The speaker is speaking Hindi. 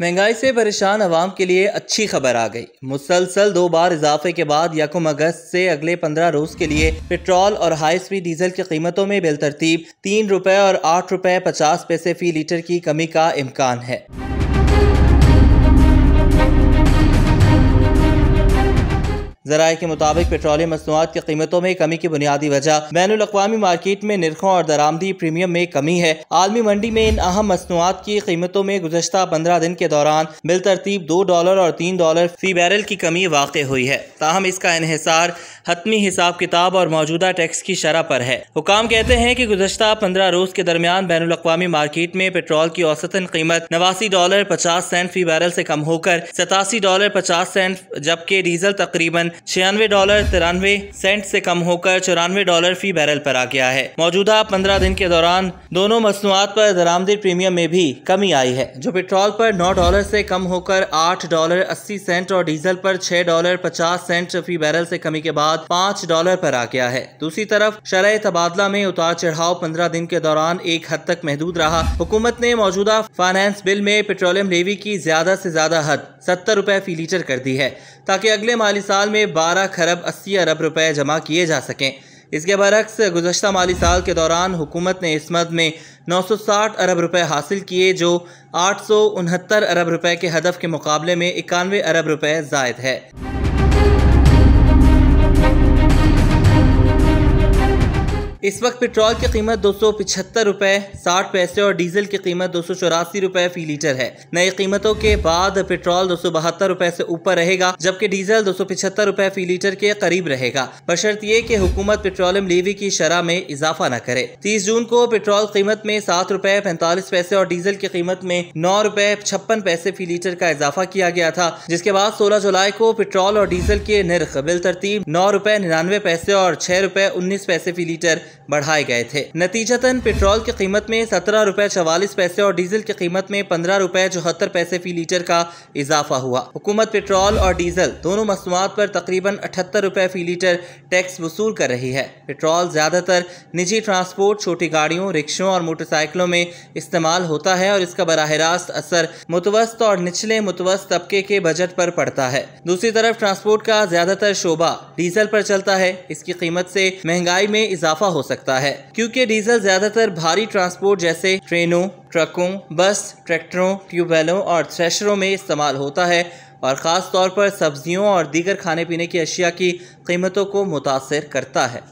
महंगाई से परेशान आवाम के लिए अच्छी खबर आ गई मुसलसल दो बार इजाफे के बाद यकम अगस्त से अगले पंद्रह रोज के लिए पेट्रोल और हाई स्पीड डीजल की कीमतों में बेलतरतीब तीन रुपये और आठ रुपये पचास पैसे फी लीटर की कमी का इम्कान है जराये के मुताबिक पेट्रोलियम मसनूआत की कीमतों में कमी की बुनियादी वजह बैन अवी मार्केट में निरखों और दरामदी प्रीमियम में कमी है आलमी मंडी में इन अहम मसनूआत की कीमतों में गुजशत पंद्रह दिन के दौरान बिल तरतीब दो डॉलर और तीन डॉलर फी बैरल की कमी वाक़ हुई है ताहम इसका इहसार हतमी हिसाब किताब और मौजूदा टैक्स की शरह पर है हुकाम कहते हैं कि गुजशत पंद्रह रोज के दरमियान बैन अवी मार्केट में पेट्रोल की औसतन कीमत नवासी डॉलर पचास सेंट फी बैरल से कम होकर सतासी डॉलर पचास सेंट जबकि डीजल तकरीबन छियानवे डॉलर तिरानवे सेंट से कम होकर चौरानवे डॉलर फी बैरल पर आ गया है मौजूदा पंद्रह दिन के दौरान दोनों मसनूआत पर दरामदी प्रीमियम में भी कमी आई है जो पेट्रोल पर नौ डॉलर से कम होकर आठ डॉलर अस्सी सेंट और डीजल पर छह डॉलर पचास सेंट फी बैरल से कमी के बाद पाँच डॉलर पर आ गया है दूसरी तरफ शरह तबादला में उतार चढ़ाव पंद्रह दिन के दौरान एक हद तक महदूद रहा हुकूमत ने मौजूदा फाइनेंस बिल में पेट्रोलियम लेवी की ज्यादा से ज्यादा हद सत्तर रुपए फी लीटर कर दी है ताकि अगले माली साल में बारह खरब अस्सी अरब रुपए जमा किए जा सकें इसके बरक्स गुजशत माली साल के दौरान हुकूमत ने इस मद में 960 अरब रुपए हासिल किए जो आठ अरब रुपए के हदफ के मुकाबले में इक्यानवे अरब रुपए जायद है इस वक्त पेट्रोल की कीमत दो सौ पिछहत्तर रुपए साठ पैसे और डीजल की कीमत दो सौ चौरासी रुपए फी लीटर है नई कीमतों के बाद पेट्रोल दो सौ बहत्तर रुपए से ऊपर रहेगा जबकि डीजल दो सौ पिछहत्तर रुपए फी लीटर के करीब रहेगा बशर्त ये की हुकूमत पेट्रोलियम लेवी की शराह में इजाफा न करे तीस जून को पेट्रोल कीमत में सात रुपए पैंतालीस पैसे और डीजल की कीमत में नौ रुपए छप्पन पैसे फी लीटर का इजाफा किया गया था जिसके बाद सोलह जुलाई को पेट्रोल और डीजल के निर्ख बिल तरतीब नौ रुपए निन्यानवे पैसे और छह रुपए उन्नीस पैसे फी लीटर बढ़ाए गए थे नतीजतन पेट्रोल की कीमत में सत्रह रुपए चवालीस पैसे और डीजल की कीमत में पंद्रह रुपए चौहत्तर पैसे फी लीटर का इजाफा हुआ हुकूमत पेट्रोल और डीजल दोनों मसनूआत पर तकरीबन अठहत्तर रुपए फी लीटर टैक्स वसूल कर रही है पेट्रोल ज़्यादातर निजी ट्रांसपोर्ट छोटी गाड़ियों रिक्शों और मोटरसाइकिलों में इस्तेमाल होता है और इसका बरह रास्त असर मुतवस्त और निचले मुतवस्त तबके के बजट पर पड़ता है दूसरी तरफ ट्रांसपोर्ट का ज़्यादातर शोबा डीजल पर चलता है इसकी कीमत से महंगाई में इजाफा हो सकता सकता है क्योंकि डीजल ज्यादातर भारी ट्रांसपोर्ट जैसे ट्रेनों ट्रकों बस ट्रैक्टरों ट्यूबवेलों और थ्रेशरों में इस्तेमाल होता है और ख़ास तौर पर सब्जियों और दीगर खाने पीने की अशिया की कीमतों को मुतासर करता है